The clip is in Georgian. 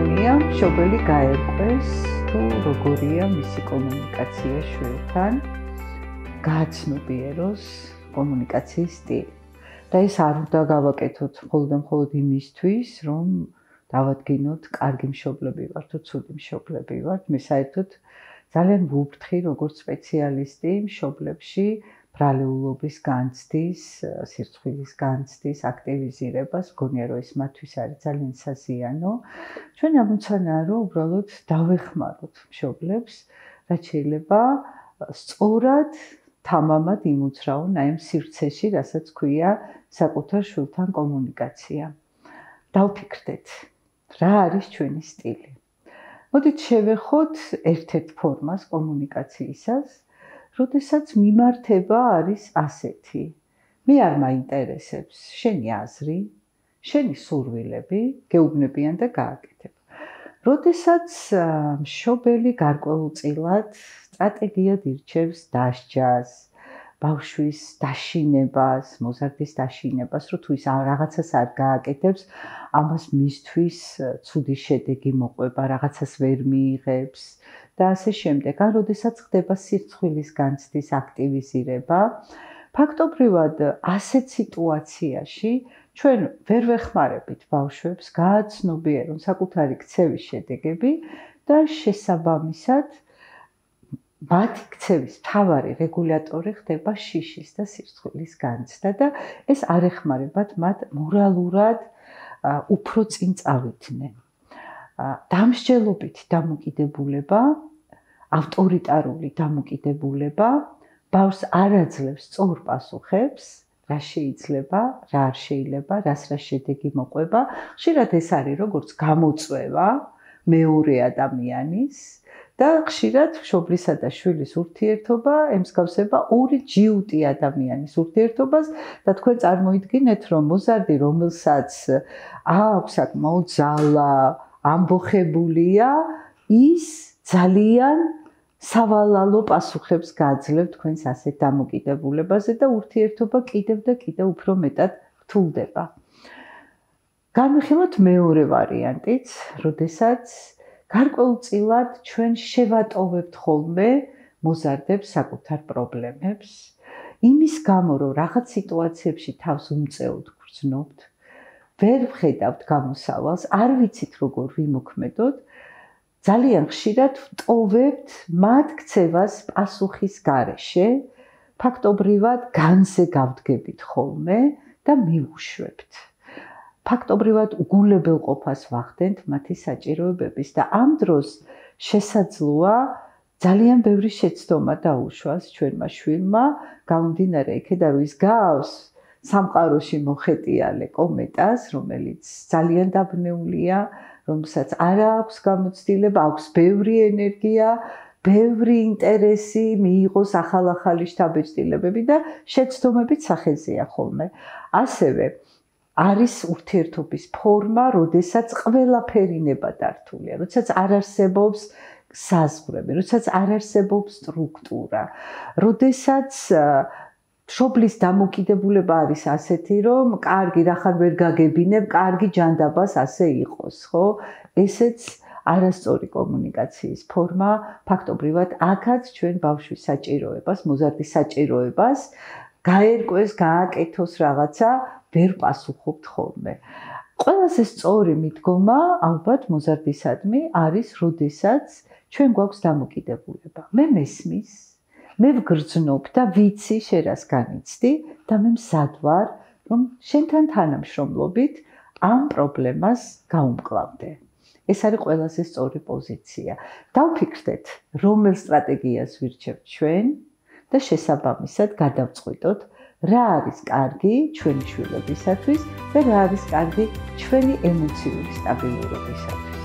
მნიშვნელოვანია მშობელი გაერკვეს თუ როგორია მისი კომუნიკაცია შვილთან გააცნობიეროს კომუნიკაციის სტილი და ეს არ უნდა გავაკეთოთ მხოლოდ მხოლოდ იმისთვის რომ დავადგინოთ კარგი მშობლები ვართ თუ ცუდი მშობლები ვართ მე საერთოდ ძალიან ვუფრთხი როგორც სპეციალისტი მშობლებში ბრალეულობის განცდის, სირცხვილის განცდის აქტივიზირებას, გონია რომ ეს მათთვის არის ძალიან საზიანო. ჩვენ ამოცანაა რომ უბრალოდ დავეხმაროთ მშობლებს, რაც შეიძლება სწორად თამამად იმუცრაონ აი ამ სირცეში, რასაც ქვია საკუთარ შულთან კომუნიკაცია. დავფიქრდეთ, რა არის ჩვენი სტილი. მოდით შევეხოთ ერთ-ერთ ფორმას კომუნიკაციისას. როდესაც მიმართება არის ასეთი მე არ მაინტერესებს შენი აზრი შენი სურვილები გეუბნებიან და გააკეთებ როდესაც მშობელი გარკვეულწილად სტრატეგიად ირჩევს დასჯას ბავშვის დაშინებას, მოზარდის დაშინებას, რო თუ ის რაღაცას არ გააკეთებს, ამას მისთვის ცუდი შედეგი მოყვება, რაღაცას ვერ მიიღებს, და ასე შემდეგ. ან როდესაც ხდება სირცხვილის განცდის აქტივიზირება, ფაქტობრივად ასეთ სიტუაციაში ჩვენ ვერ ვეხმარებით ბავშვებს გააცნობიერონ საკუთარი ქცევის შედეგები და შესაბამისად მათი ქცევის თავი რეგულატორი ხდება შიშის და სირცხვილის განცდა და ეს არ ეხმარებათ მათ მორალურად უფრო წინ წავიდნენ. დამსჯელობით დამოკიდებულება, ავტორიტარული დამოკიდებულება ბავშვს არ აძლევს წორ პასუხებს, რა შეიძლება, რა არ შეიძლება, რას რა შედეგი მოყვება. ხშირად ეს არის როგორც გამოწვევა მეორე ადამიანის და ხშირად შობლისა და შვილის ურთიერთობა ემსგავსება ორი ჯიუტი ადამიანის ურთიერთობას და თქვენ წარმოიდგინეთ რომ მოზარდი რომელსაც აქვს საკმაო ძალა ამბოხებულია ის ძალიან სავალალო პასუხებს გააძლევ თქვენს ასეთ დამოკიდებულებაზე და ურთიერთობა კიდევ და კიდევ უფრო მეტად რთულდება. განვიხილოთ მეორე ვარიანტიც, როდესაც გარკვეულწილად ჩვენ შევატოვებთ ხოლმე მოზარდებს საკუთარ პრობლემებს. იმის გამო, რომ რაღაც სიტუაციებში თავს უმწეოდ გრძნობთ, ვერ ვხედავთ გამოსავალს, არ ვიცით როგორ ვიმოქმედოთ, ძალიან ხშირად ვტოვებთ მათქცევას პასუხის გარეშე, ფაქტობრივად განზე გავდგებით ხოლმე და მიუშვებთ. ფაქტობრივად უგულებელ ყოფას ვახდენთ მათი საჭიროებების და ამ დროს შესაძლოა ძალიან ბევრი შეცდომა დაუშვას ჩვენმა შვილმა, გამიმდინარე ეკედა რო ის გავს სამყაროში მოხეტიალე კომეტას, რომელიც ძალიან დაბნეულია, რომელსაც არა აქვს გამოცდილება, აქვს ბევრი ენერგია, ბევრი ინტერესი, მიიღოს ახალ-ახალი შთაბეჭდილებები და შეცდომებით სახეზია ხოლმე. ასევე არის ურთიერთობის ფორმა, როდესაც ყველაფერი ნებადართულია, როდესაც არ არსებობს საზღვრები, როდესაც არ არსებობს სტრუქტურა, როდესაც მშობლის დამოკიდებულება არის ასეთი, რომ კარგი, რახან ვერ გაგებინებ, კარგი ჯანდაბას ასე იყოს, ხო? ესეც არასწორი კომუნიკაციის ფორმა, ფაქტობრივად აქაც ჩვენ ბავშვის საჭიროებას, მოზარდის საჭიროებას გაერკვეს, გააკეთოს რაღაცა, ვერ პასუხობთ ხოლმე. ყველაზე სწორი მიდგომა, ალბათ მოზარდისადმი არის, როდესაც ჩვენ გვაქვს დამოკიდებულება. მე მესმის, მე ვგრძნობ და ვიცი შე რას განიცდი და მე მსადვარ რომ შენთან თანამშრომლობით ამ პრობლემას გავუმკლავდე ეს არის ყველაზე სწორი პოზიცია დაფიქრდეთ რომელ სტრატეგიას ვირჩევთ ჩვენ და შესაბამისად გადავწყვიტოთ რა არის კარგი ჩვენი შვილებისათვის და რა არის კარგი ჩვენი ემოციური სტაბილურობისათვის